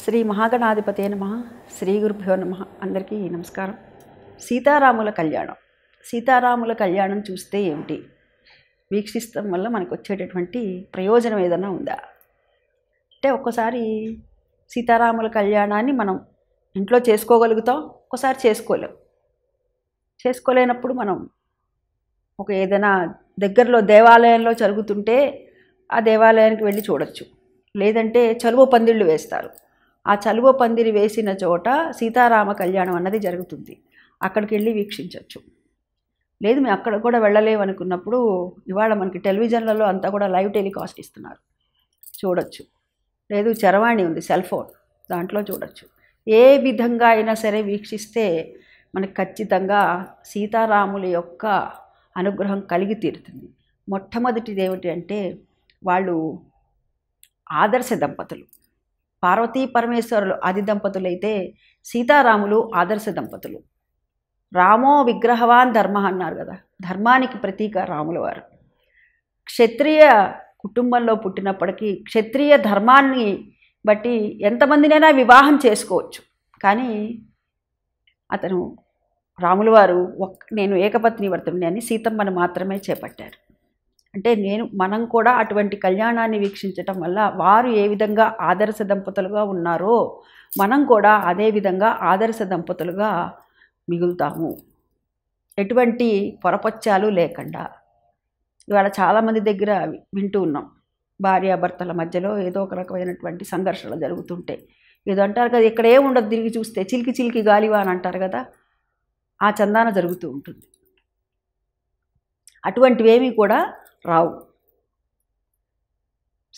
శ్రీ మహాగణాధిపతి నమ శ్రీ గురుభ్యో నమ అందరికీ నమస్కారం సీతారాముల కళ్యాణం సీతారాముల కళ్యాణం చూస్తే ఏమిటి వీక్షిస్తాం వల్ల మనకు వచ్చేటటువంటి ప్రయోజనం ఏదైనా ఉందా అంటే ఒక్కోసారి సీతారాముల కళ్యాణాన్ని మనం ఇంట్లో చేసుకోగలుగుతాం ఒక్కసారి చేసుకోలేం చేసుకోలేనప్పుడు మనం ఒక ఏదైనా దగ్గరలో దేవాలయంలో జరుగుతుంటే ఆ దేవాలయానికి వెళ్ళి చూడొచ్చు లేదంటే చలువ పందిళ్ళు వేస్తారు ఆ చలువ పందిరి వేసిన చోట సీతారామ కళ్యాణం అన్నది జరుగుతుంది అక్కడికి వెళ్ళి వీక్షించవచ్చు లేదు మేము అక్కడ కూడా వెళ్ళలేము అనుకున్నప్పుడు ఇవాళ మనకి టెలివిజన్లలో అంతా కూడా లైవ్ టెలికాస్ట్ ఇస్తున్నారు చూడొచ్చు లేదు చరవాణి ఉంది సెల్ ఫోన్ దాంట్లో చూడొచ్చు ఏ విధంగా అయినా సరే వీక్షిస్తే మనకు ఖచ్చితంగా సీతారాముల యొక్క అనుగ్రహం కలిగి తీరుతుంది మొట్టమొదటిది ఏమిటి అంటే వాళ్ళు ఆదర్శ దంపతులు పార్వతీ పరమేశ్వరులు ఆది దంపతులైతే సీతారాములు ఆదర్శ దంపతులు రామో విగ్రహవాన్ ధర్మ అన్నారు కదా ధర్మానికి ప్రతీక రాముల వారు క్షత్రియ కుటుంబంలో పుట్టినప్పటికీ క్షత్రియ ధర్మాన్ని బట్టి ఎంతమందినైనా వివాహం చేసుకోవచ్చు కానీ అతను రాములవారు వారు ఒక్ నేను ఏకపత్ని వర్తమిని అని సీతమ్మను మాత్రమే చేపట్టారు అంటే నేను మనం కూడా అటువంటి కళ్యాణాన్ని వీక్షించటం వల్ల వారు ఏ విధంగా ఆదర్శ దంపతులుగా ఉన్నారో మనం కూడా అదే విధంగా ఆదర్శ దంపతులుగా మిగులుతాము ఎటువంటి పొరపచ్చాలు లేకుండా ఇవాళ చాలామంది దగ్గర వింటూ ఉన్నాం భార్యాభర్తల మధ్యలో ఏదో ఒక రకమైనటువంటి సంఘర్షణలు జరుగుతుంటే ఏదో అంటారు కదా ఇక్కడ ఏముండదు తిరిగి చూస్తే చిలికి చిలికి గాలివా అని అంటారు కదా ఆ చందాన జరుగుతూ ఉంటుంది అటువంటివేమి కూడా రావు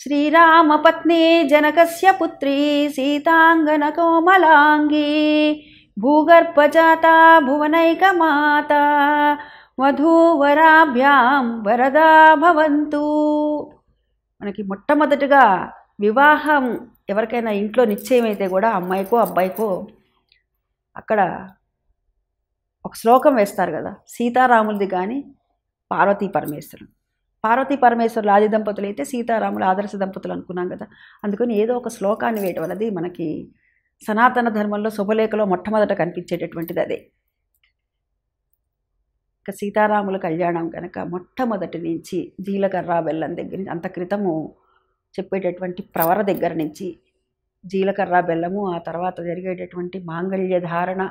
శ్రీరామపత్ని జనకస్య పుత్రి సీతాంగన కోమలాంగి భూగర్భజాత మాత వధూవరాభ్యాం వరదా భవంతు మనకి మొట్టమొదటిగా వివాహం ఎవరికైనా ఇంట్లో నిశ్చయమైతే కూడా అమ్మాయికో అబ్బాయికో అక్కడ ఒక శ్లోకం వేస్తారు కదా సీతారాములది కానీ పార్వతీ పరమేశ్వరుడు పార్వతీ పరమేశ్వరులు ఆది దంపతులు అయితే సీతారాములు ఆదర్శ దంపతులు అనుకున్నాం కదా అందుకని ఏదో ఒక శ్లోకాన్ని వేయటం అనేది మనకి సనాతన ధర్మంలో శుభలేఖలో మొట్టమొదట కనిపించేటటువంటిది అదే ఇక సీతారాముల కళ్యాణం కనుక మొట్టమొదటి నుంచి జీలకర్ర బెల్లం దగ్గర నుంచి అంత క్రితము చెప్పేటటువంటి ప్రవర దగ్గర నుంచి జీలకర్ర బెల్లము ఆ తర్వాత జరిగేటటువంటి మాంగళ్య ధారణ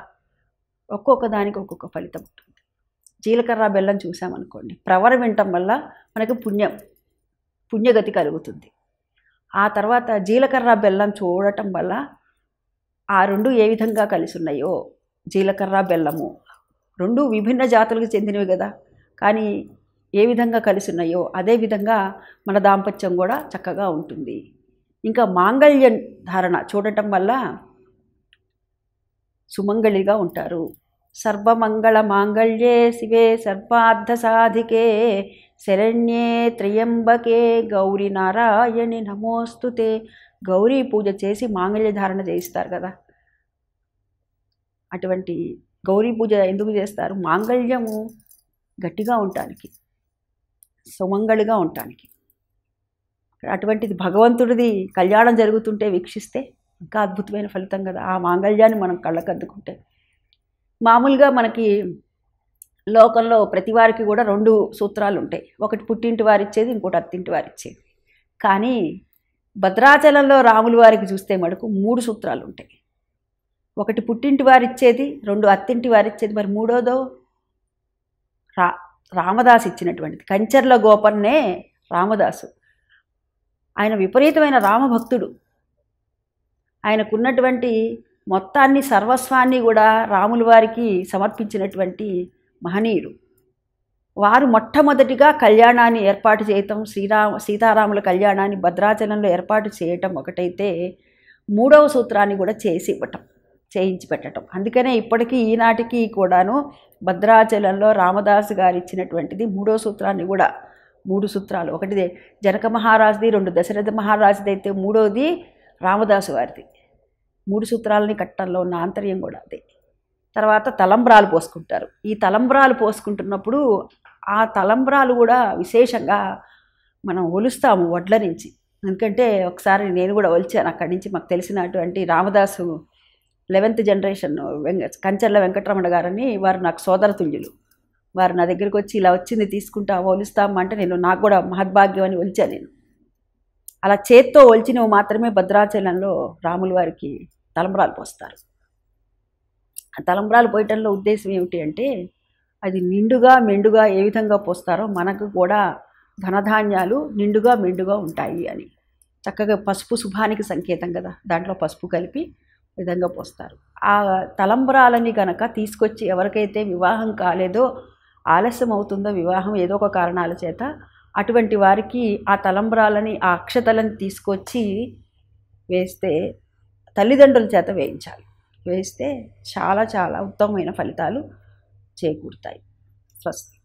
ఒక్కొక్క దానికి ఒక్కొక్క ఫలితం ఉంటుంది జీలకర్ర బెల్లం చూసామనుకోండి ప్రవర వినటం వల్ల మనకు పుణ్యం పుణ్యగతి కలుగుతుంది ఆ తర్వాత జీలకర్ర బెల్లం చూడటం వల్ల ఆ రెండు ఏ విధంగా కలిసి ఉన్నాయో జీలకర్ర బెల్లము రెండు విభిన్న జాతులకు చెందినవి కదా కానీ ఏ విధంగా కలిసి ఉన్నాయో అదే విధంగా మన దాంపత్యం కూడా చక్కగా ఉంటుంది ఇంకా మాంగళ్య ధారణ చూడటం వల్ల సుమంగళిగా ఉంటారు సర్వమంగళ మాంగళ్యే శివే సర్వార్థ సాధికే శరణ్యే త్రయంబకే గౌరీ నారాయణి నమోస్తుతే గౌరీ పూజ చేసి మాంగళ్య ధారణ చేయిస్తారు కదా అటువంటి గౌరీ పూజ ఎందుకు చేస్తారు మాంగళ్యము గట్టిగా ఉండటానికి సుమంగళిగా ఉండటానికి అటువంటిది భగవంతుడిది కళ్యాణం జరుగుతుంటే వీక్షిస్తే ఇంకా అద్భుతమైన ఫలితం కదా ఆ మాంగళ్యాన్ని మనం కళ్ళకద్దుకుంటే మామూలుగా మనకి లోకంలో ప్రతి వారికి కూడా రెండు సూత్రాలు ఉంటాయి ఒకటి పుట్టింటి వారు ఇచ్చేది ఇంకోటి అత్తింటి వారిచ్చేది కానీ భద్రాచలంలో రాములు వారికి చూస్తే మటుకు మూడు సూత్రాలు ఉంటాయి ఒకటి పుట్టింటి ఇచ్చేది రెండు అత్తింటి ఇచ్చేది మరి మూడోదో రా రామదాస్ ఇచ్చినటువంటిది కంచర్ల గోపన్నే రామదాసు ఆయన విపరీతమైన రామభక్తుడు ఆయనకున్నటువంటి మొత్తాన్ని సర్వస్వాన్ని కూడా రాముల వారికి సమర్పించినటువంటి మహనీయుడు వారు మొట్టమొదటిగా కళ్యాణాన్ని ఏర్పాటు చేయటం శ్రీరామ సీతారాముల కళ్యాణాన్ని భద్రాచలంలో ఏర్పాటు చేయటం ఒకటైతే మూడవ సూత్రాన్ని కూడా చేసి ఇవ్వటం చేయించి పెట్టడం అందుకనే ఇప్పటికీ ఈనాటికి కూడాను భద్రాచలంలో రామదాసు గారు ఇచ్చినటువంటిది మూడవ సూత్రాన్ని కూడా మూడు సూత్రాలు ఒకటిదే జనక మహారాజుది రెండు దశరథ మహారాజుది అయితే మూడోది రామదాసు వారిది మూడు సూత్రాలని కట్టడంలో ఉన్న ఆంతర్యం కూడా అదే తర్వాత తలంబ్రాలు పోసుకుంటారు ఈ తలంబ్రాలు పోసుకుంటున్నప్పుడు ఆ తలంబ్రాలు కూడా విశేషంగా మనం ఒలుస్తాము వడ్ల నుంచి ఎందుకంటే ఒకసారి నేను కూడా ఒలిచాను అక్కడి నుంచి మాకు తెలిసినటువంటి రామదాసు లెవెన్త్ జనరేషన్ వెంక కంచర్ల వెంకటరమణ గారని వారు నాకు సోదరతుల్యులు వారు నా దగ్గరికి వచ్చి ఇలా వచ్చింది తీసుకుంటా అంటే నేను నాకు కూడా మహద్భాగ్యం అని ఒలిచాను నేను అలా చేత్తో ఒలిచినవి మాత్రమే భద్రాచలంలో రాముల వారికి తలంబరాలు పోస్తారు ఆ తలంబరాలు పోయటంలో ఉద్దేశం ఏమిటి అంటే అది నిండుగా మెండుగా ఏ విధంగా పోస్తారో మనకు కూడా ధనధాన్యాలు నిండుగా మెండుగా ఉంటాయి అని చక్కగా పసుపు శుభానికి సంకేతం కదా దాంట్లో పసుపు కలిపి విధంగా పోస్తారు ఆ తలంబరాలని కనుక తీసుకొచ్చి ఎవరికైతే వివాహం కాలేదో ఆలస్యం అవుతుందో వివాహం ఏదో ఒక కారణాల చేత అటువంటి వారికి ఆ తలంబ్రాలని ఆ అక్షతలను తీసుకొచ్చి వేస్తే తల్లిదండ్రుల చేత వేయించాలి వేస్తే చాలా చాలా ఉత్తమమైన ఫలితాలు చేకూరుతాయి స్వస్తి